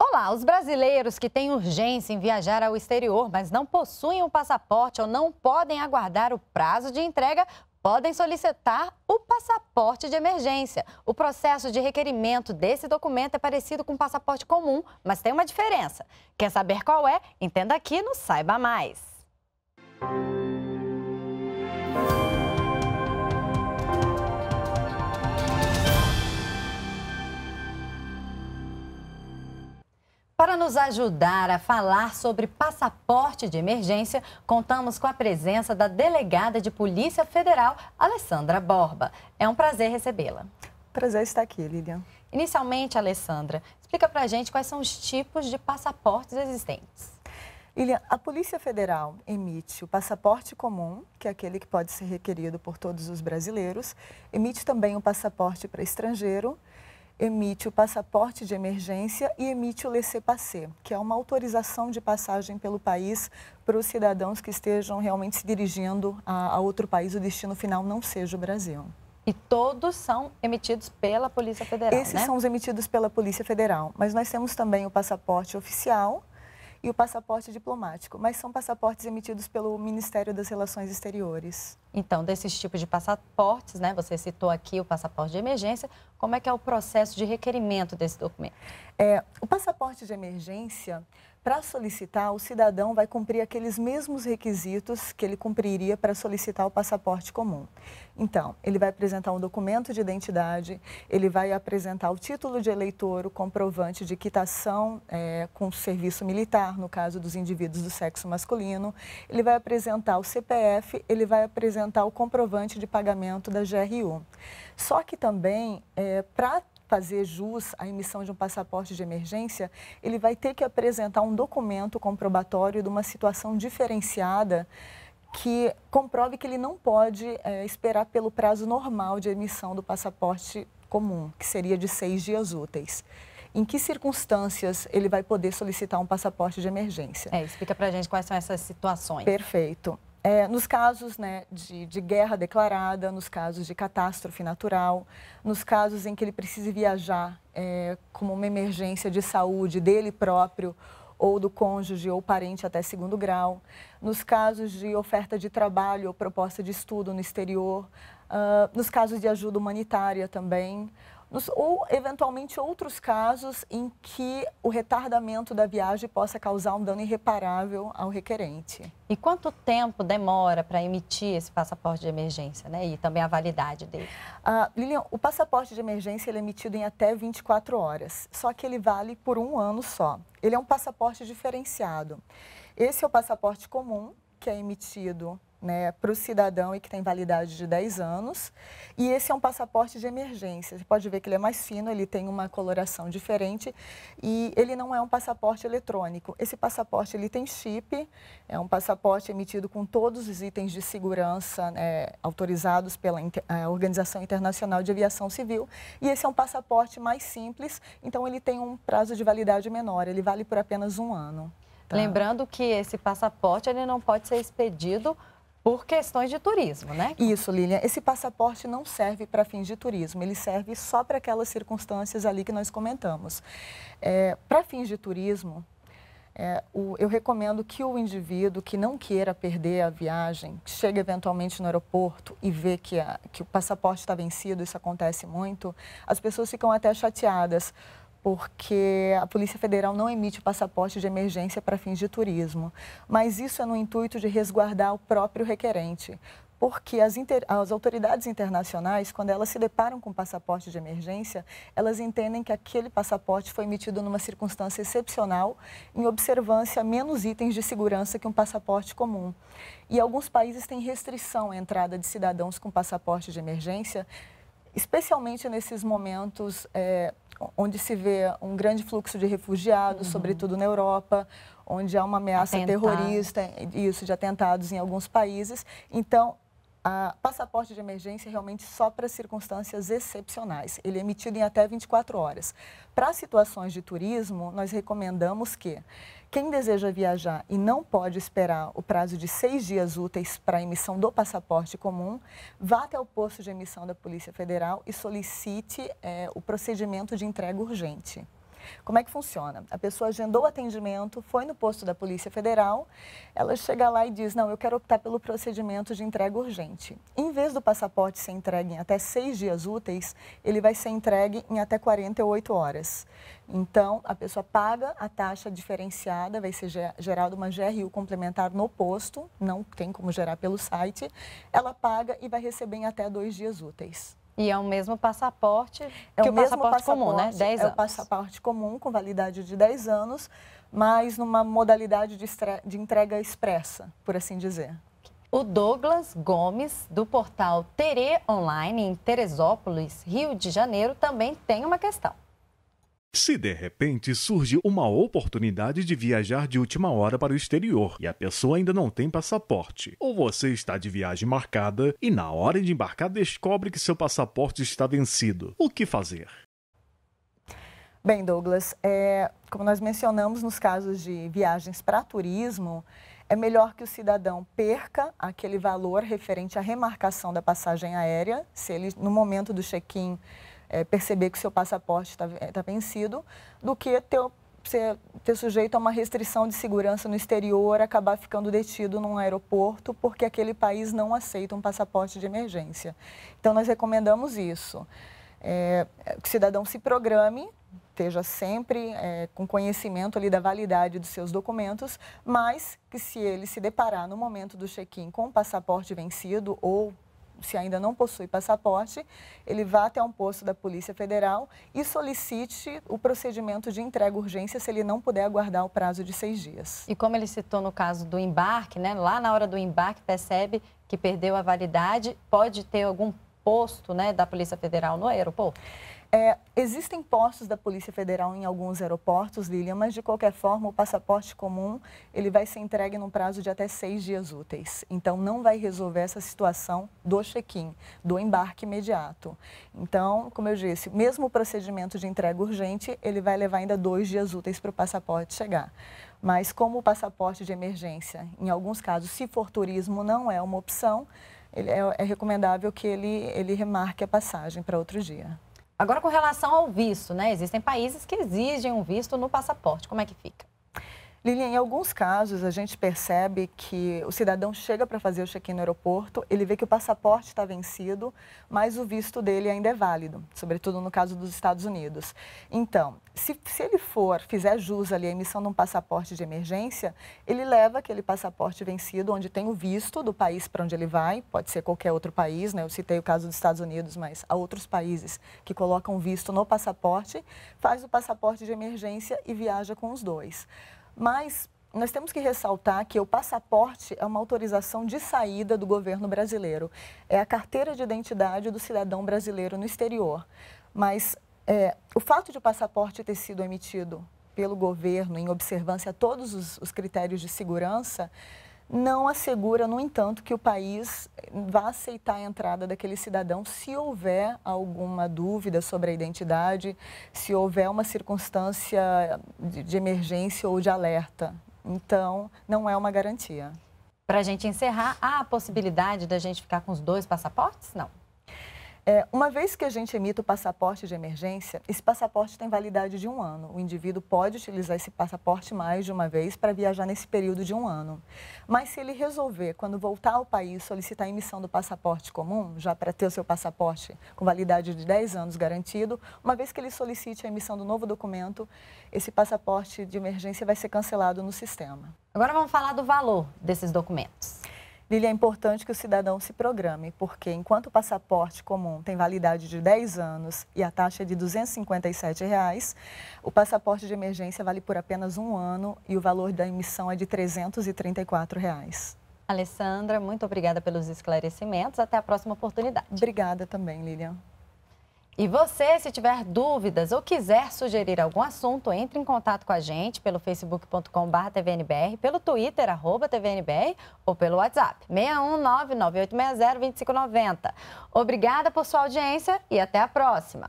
Olá, os brasileiros que têm urgência em viajar ao exterior, mas não possuem o passaporte ou não podem aguardar o prazo de entrega, podem solicitar o passaporte de emergência. O processo de requerimento desse documento é parecido com o passaporte comum, mas tem uma diferença. Quer saber qual é? Entenda aqui no Saiba Mais. Música Para nos ajudar a falar sobre passaporte de emergência, contamos com a presença da delegada de Polícia Federal, Alessandra Borba. É um prazer recebê-la. Prazer estar aqui, Lilian. Inicialmente, Alessandra, explica para a gente quais são os tipos de passaportes existentes. Lilian, a Polícia Federal emite o passaporte comum, que é aquele que pode ser requerido por todos os brasileiros, emite também o passaporte para estrangeiro emite o passaporte de emergência e emite o laissez-passer, que é uma autorização de passagem pelo país para os cidadãos que estejam realmente se dirigindo a, a outro país, o destino final não seja o Brasil. E todos são emitidos pela Polícia Federal, Esses né? são os emitidos pela Polícia Federal, mas nós temos também o passaporte oficial, e o passaporte diplomático, mas são passaportes emitidos pelo Ministério das Relações Exteriores. Então, desses tipos de passaportes, né, você citou aqui o passaporte de emergência, como é que é o processo de requerimento desse documento? É, o passaporte de emergência para solicitar, o cidadão vai cumprir aqueles mesmos requisitos que ele cumpriria para solicitar o passaporte comum. Então, ele vai apresentar um documento de identidade, ele vai apresentar o título de eleitor, o comprovante de quitação é, com serviço militar, no caso dos indivíduos do sexo masculino, ele vai apresentar o CPF, ele vai apresentar o comprovante de pagamento da GRU. Só que também, é, para fazer jus à emissão de um passaporte de emergência, ele vai ter que apresentar um documento comprobatório de uma situação diferenciada que comprove que ele não pode é, esperar pelo prazo normal de emissão do passaporte comum, que seria de seis dias úteis em que circunstâncias ele vai poder solicitar um passaporte de emergência. É, explica para gente quais são essas situações. Perfeito. É, nos casos né, de, de, guerra declarada, nos casos de catástrofe natural, nos casos em que ele precise viajar é, como uma emergência de saúde dele próprio ou do cônjuge ou parente até segundo grau, nos casos de oferta de trabalho ou proposta de estudo no exterior, uh, nos casos de ajuda humanitária também, nos, ou, eventualmente, outros casos em que o retardamento da viagem possa causar um dano irreparável ao requerente. E quanto tempo demora para emitir esse passaporte de emergência né? e também a validade dele? Ah, Lilian, o passaporte de emergência é emitido em até 24 horas, só que ele vale por um ano só. Ele é um passaporte diferenciado. Esse é o passaporte comum, que é emitido né, para o cidadão e que tem validade de 10 anos. E esse é um passaporte de emergência. Você pode ver que ele é mais fino, ele tem uma coloração diferente e ele não é um passaporte eletrônico. Esse passaporte ele tem chip, é um passaporte emitido com todos os itens de segurança né, autorizados pela eh, Organização Internacional de Aviação Civil. E esse é um passaporte mais simples, então ele tem um prazo de validade menor, ele vale por apenas um ano. Tá? Lembrando que esse passaporte ele não pode ser expedido por questões de turismo, né? Isso, Lilian. Esse passaporte não serve para fins de turismo, ele serve só para aquelas circunstâncias ali que nós comentamos. É, para fins de turismo, é, o, eu recomendo que o indivíduo que não queira perder a viagem, que chegue eventualmente no aeroporto e vê que, a, que o passaporte está vencido, isso acontece muito, as pessoas ficam até chateadas porque a Polícia Federal não emite o passaporte de emergência para fins de turismo, mas isso é no intuito de resguardar o próprio requerente. Porque as, inter... as autoridades internacionais, quando elas se deparam com passaporte de emergência, elas entendem que aquele passaporte foi emitido numa circunstância excepcional, em observância a menos itens de segurança que um passaporte comum. E alguns países têm restrição à entrada de cidadãos com passaporte de emergência, especialmente nesses momentos é, onde se vê um grande fluxo de refugiados, uhum. sobretudo na Europa, onde há uma ameaça Atentado. terrorista, isso, de atentados em alguns países. Então, a passaporte de emergência é realmente só para circunstâncias excepcionais. Ele é emitido em até 24 horas. Para situações de turismo, nós recomendamos que quem deseja viajar e não pode esperar o prazo de seis dias úteis para a emissão do passaporte comum, vá até o posto de emissão da Polícia Federal e solicite é, o procedimento de entrega urgente. Como é que funciona? A pessoa agendou o atendimento, foi no posto da Polícia Federal, ela chega lá e diz: Não, eu quero optar pelo procedimento de entrega urgente. Em vez do passaporte ser entregue em até seis dias úteis, ele vai ser entregue em até 48 horas. Então, a pessoa paga a taxa diferenciada, vai ser gerada uma GRU complementar no posto, não tem como gerar pelo site. Ela paga e vai receber em até dois dias úteis. E é o mesmo passaporte é que o, mesmo passaporte, passaporte comum, né? 10 é anos. É o passaporte comum com validade de 10 anos, mas numa modalidade de, de entrega expressa, por assim dizer. O Douglas Gomes, do portal Tere Online, em Teresópolis, Rio de Janeiro, também tem uma questão. Se de repente surge uma oportunidade de viajar de última hora para o exterior e a pessoa ainda não tem passaporte, ou você está de viagem marcada e na hora de embarcar descobre que seu passaporte está vencido, o que fazer? Bem, Douglas, é, como nós mencionamos nos casos de viagens para turismo, é melhor que o cidadão perca aquele valor referente à remarcação da passagem aérea, se ele, no momento do check-in, é, perceber que seu passaporte está é, tá vencido, do que ter, ser, ter sujeito a uma restrição de segurança no exterior, acabar ficando detido num aeroporto, porque aquele país não aceita um passaporte de emergência. Então, nós recomendamos isso. É, que o cidadão se programe esteja sempre é, com conhecimento ali da validade dos seus documentos, mas que se ele se deparar no momento do check-in com o passaporte vencido ou se ainda não possui passaporte, ele vá até um posto da Polícia Federal e solicite o procedimento de entrega urgência se ele não puder aguardar o prazo de seis dias. E como ele citou no caso do embarque, né? Lá na hora do embarque percebe que perdeu a validade, pode ter algum posto, né, da Polícia Federal no aeroporto? É, existem postos da Polícia Federal em alguns aeroportos, Lilian, mas de qualquer forma o passaporte comum ele vai ser entregue num prazo de até seis dias úteis. Então não vai resolver essa situação do check-in, do embarque imediato. Então, como eu disse, mesmo o procedimento de entrega urgente ele vai levar ainda dois dias úteis para o passaporte chegar. Mas como o passaporte de emergência, em alguns casos, se for turismo, não é uma opção, é, é recomendável que ele, ele remarque a passagem para outro dia. Agora, com relação ao visto, né? Existem países que exigem um visto no passaporte. Como é que fica? Lilian, em alguns casos a gente percebe que o cidadão chega para fazer o check-in no aeroporto, ele vê que o passaporte está vencido, mas o visto dele ainda é válido, sobretudo no caso dos Estados Unidos. Então, se, se ele for, fizer jus ali à emissão de um passaporte de emergência, ele leva aquele passaporte vencido, onde tem o visto do país para onde ele vai, pode ser qualquer outro país, né? eu citei o caso dos Estados Unidos, mas há outros países que colocam visto no passaporte, faz o passaporte de emergência e viaja com os dois. Mas nós temos que ressaltar que o passaporte é uma autorização de saída do governo brasileiro. É a carteira de identidade do cidadão brasileiro no exterior. Mas é, o fato de o passaporte ter sido emitido pelo governo em observância a todos os, os critérios de segurança não assegura, no entanto, que o país vá aceitar a entrada daquele cidadão se houver alguma dúvida sobre a identidade, se houver uma circunstância de, de emergência ou de alerta. Então, não é uma garantia. Para a gente encerrar, há a possibilidade da gente ficar com os dois passaportes? Não. É, uma vez que a gente emita o passaporte de emergência, esse passaporte tem validade de um ano. O indivíduo pode utilizar esse passaporte mais de uma vez para viajar nesse período de um ano. Mas se ele resolver, quando voltar ao país, solicitar a emissão do passaporte comum, já para ter o seu passaporte com validade de 10 anos garantido, uma vez que ele solicite a emissão do novo documento, esse passaporte de emergência vai ser cancelado no sistema. Agora vamos falar do valor desses documentos. Lília, é importante que o cidadão se programe, porque enquanto o passaporte comum tem validade de 10 anos e a taxa é de R$ 257,00, reais, o passaporte de emergência vale por apenas um ano e o valor da emissão é de R$ 334,00. Reais. Alessandra, muito obrigada pelos esclarecimentos. Até a próxima oportunidade. Obrigada também, Lilian. E você, se tiver dúvidas ou quiser sugerir algum assunto, entre em contato com a gente pelo facebook.com.br tvnbr, pelo twitter, arroba tvnbr ou pelo WhatsApp, 61998602590. Obrigada por sua audiência e até a próxima!